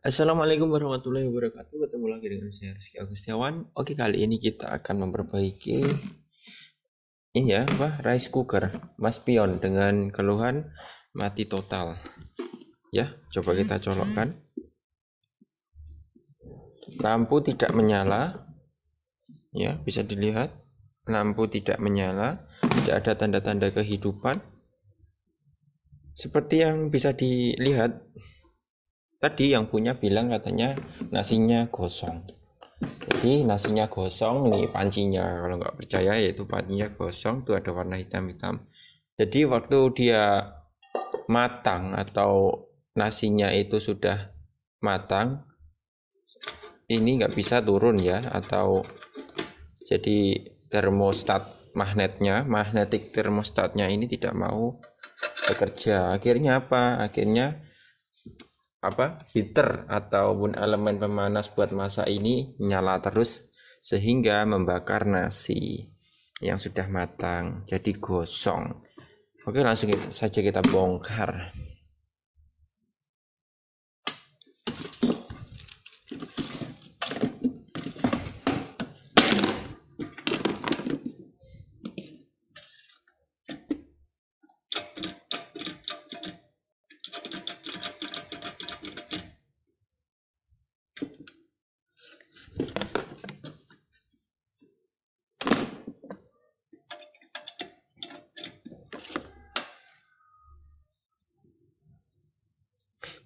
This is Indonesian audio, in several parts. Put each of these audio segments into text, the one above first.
Assalamualaikum warahmatullahi wabarakatuh. Ketemu lagi dengan saya Rizky Agustiawan. Oke, kali ini kita akan memperbaiki ini ya, apa? Rice cooker Mas Pion dengan keluhan mati total. Ya, coba kita colokkan. Lampu tidak menyala. Ya, bisa dilihat. Lampu tidak menyala, tidak ada tanda-tanda kehidupan. Seperti yang bisa dilihat tadi yang punya bilang katanya nasinya gosong jadi nasinya gosong nih pancinya kalau nggak percaya yaitu pancinya gosong tuh ada warna hitam-hitam jadi waktu dia matang atau nasinya itu sudah matang ini nggak bisa turun ya atau jadi termostat magnetnya magnetik termostatnya ini tidak mau bekerja akhirnya apa akhirnya apa heater ataupun elemen pemanas buat masak ini nyala terus sehingga membakar nasi yang sudah matang jadi gosong oke langsung saja kita bongkar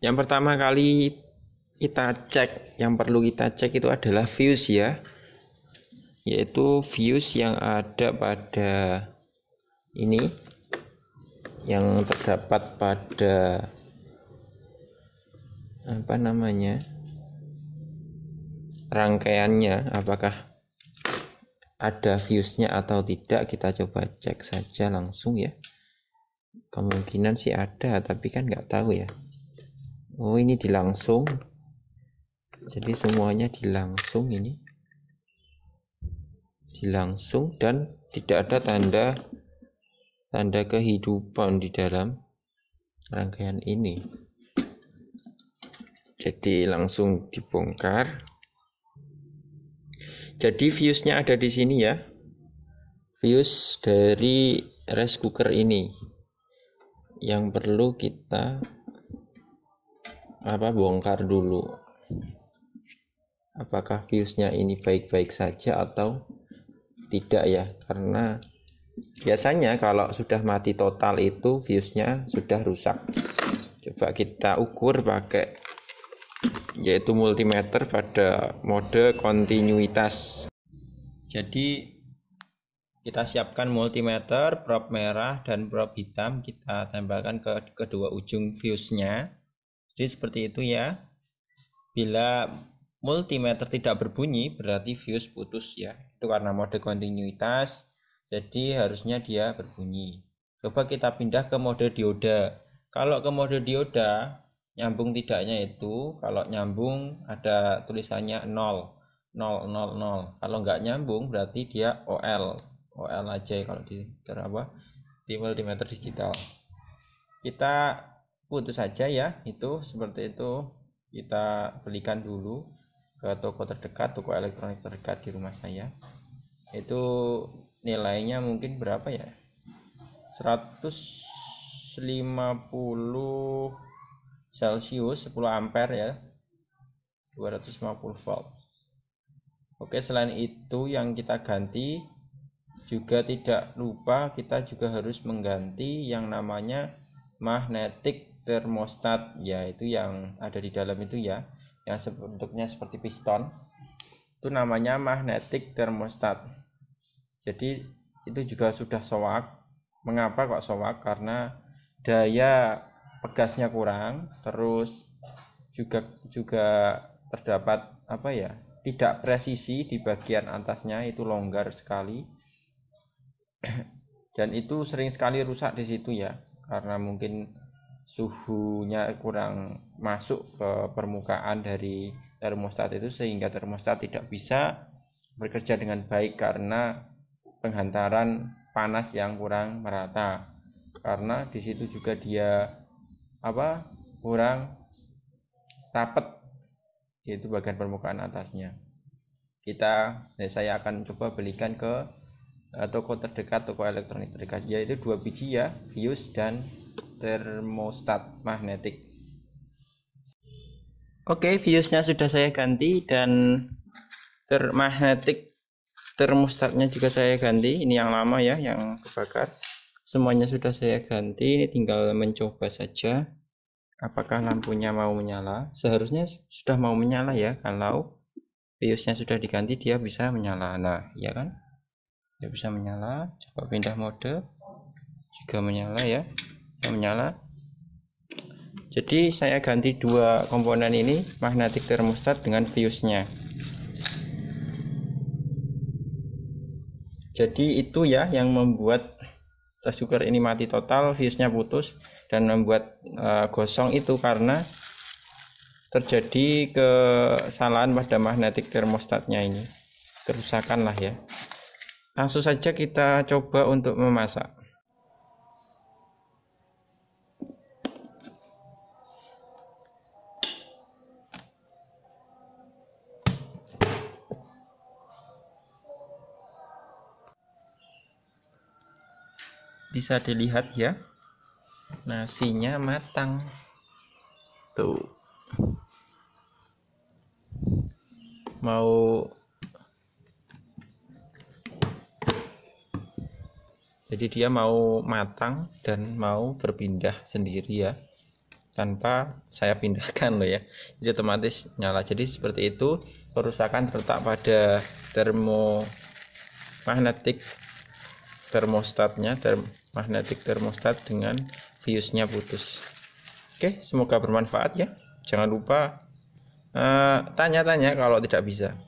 Yang pertama kali kita cek, yang perlu kita cek itu adalah views ya. Yaitu views yang ada pada ini yang terdapat pada apa namanya? rangkaiannya apakah ada viewsnya atau tidak kita coba cek saja langsung ya kemungkinan sih ada tapi kan nggak tahu ya oh ini dilangsung jadi semuanya dilangsung ini dilangsung dan tidak ada tanda tanda kehidupan di dalam rangkaian ini jadi langsung dibongkar jadi fuse-nya ada di sini ya fuse dari rice cooker ini yang perlu kita apa bongkar dulu apakah viewsnya ini baik-baik saja atau tidak ya karena biasanya kalau sudah mati total itu viewsnya sudah rusak coba kita ukur pakai yaitu multimeter pada mode kontinuitas jadi kita siapkan multimeter, prop merah dan prop hitam kita tempelkan ke kedua ujung viewsnya jadi seperti itu ya. Bila multimeter tidak berbunyi berarti fuse putus ya. Itu karena mode kontinuitas. Jadi harusnya dia berbunyi. Coba kita pindah ke mode dioda. Kalau ke mode dioda nyambung tidaknya itu kalau nyambung ada tulisannya 0 0 0 0. Kalau nggak nyambung berarti dia OL. OL aja kalau di apa? Di multimeter digital. Kita putus saja ya itu seperti itu kita belikan dulu ke toko terdekat toko elektronik terdekat di rumah saya itu nilainya mungkin berapa ya 150 celcius 10 ampere ya 250 volt oke selain itu yang kita ganti juga tidak lupa kita juga harus mengganti yang namanya magnetic termostat yaitu yang ada di dalam itu ya yang bentuknya seperti piston itu namanya magnetic thermostat jadi itu juga sudah soak mengapa kok soak karena daya pegasnya kurang terus juga juga terdapat apa ya tidak presisi di bagian atasnya itu longgar sekali dan itu sering sekali rusak di situ ya karena mungkin suhunya kurang masuk ke permukaan dari termostat itu sehingga termostat tidak bisa bekerja dengan baik karena penghantaran panas yang kurang merata karena di situ juga dia apa kurang tapet yaitu bagian permukaan atasnya kita ya saya akan coba belikan ke eh, toko terdekat toko elektronik terdekat yaitu dua biji ya fuse dan termostat magnetik. Oke, fuse-nya sudah saya ganti dan termagnetik termostatnya juga saya ganti. Ini yang lama ya, yang kebakar. Semuanya sudah saya ganti. Ini tinggal mencoba saja apakah lampunya mau menyala. Seharusnya sudah mau menyala ya kalau fuse-nya sudah diganti dia bisa menyala. Nah, ya kan? Dia bisa menyala. Coba pindah mode. Juga menyala ya yang menyala jadi saya ganti dua komponen ini magnetik termostat dengan fuse-nya jadi itu ya yang membuat test cooker ini mati total fuse-nya putus dan membuat uh, gosong itu karena terjadi kesalahan pada magnetik termostatnya ini kerusakan lah ya langsung saja kita coba untuk memasak bisa dilihat ya nasinya matang tuh mau jadi dia mau matang dan mau berpindah sendiri ya tanpa saya pindahkan loh ya jadi otomatis nyala jadi seperti itu kerusakan terletak pada termo magnetik termostatnya term magnetik termostat dengan fuse-nya putus. Oke, semoga bermanfaat ya. Jangan lupa eh, tanya-tanya uh, kalau tidak bisa.